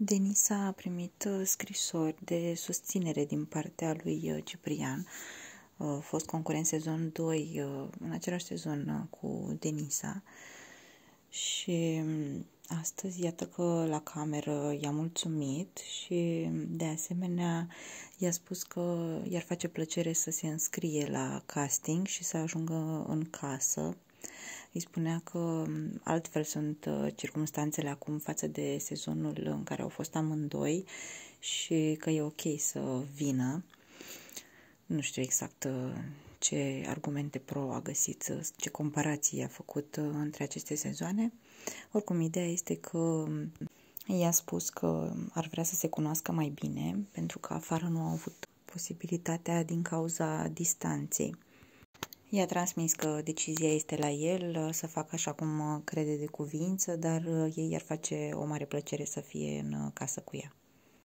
Denisa a primit uh, scrisori de susținere din partea lui uh, Ciprian, uh, a fost concurent sezon 2, în același sezon cu Denisa. Și um, astăzi, iată că la cameră i-a mulțumit și, de asemenea, i-a spus că i-ar face plăcere să se înscrie la casting și să ajungă în casă îi spunea că mm, altfel sunt uh, circumstanțele acum față de sezonul în care au fost amândoi și că e ok să vină. Nu știu exact uh, ce argumente pro a găsit, uh, ce comparații a făcut între aceste sezoane. Oricum, ideea este că mm, i-a spus că ar vrea să se cunoască mai bine, pentru că afară nu au avut posibilitatea din cauza distanței. I-a transmis că decizia este la el uh, să facă așa cum uh, crede de cuvință, dar uh, ei ar face o mare plăcere să fie în casă cu ea.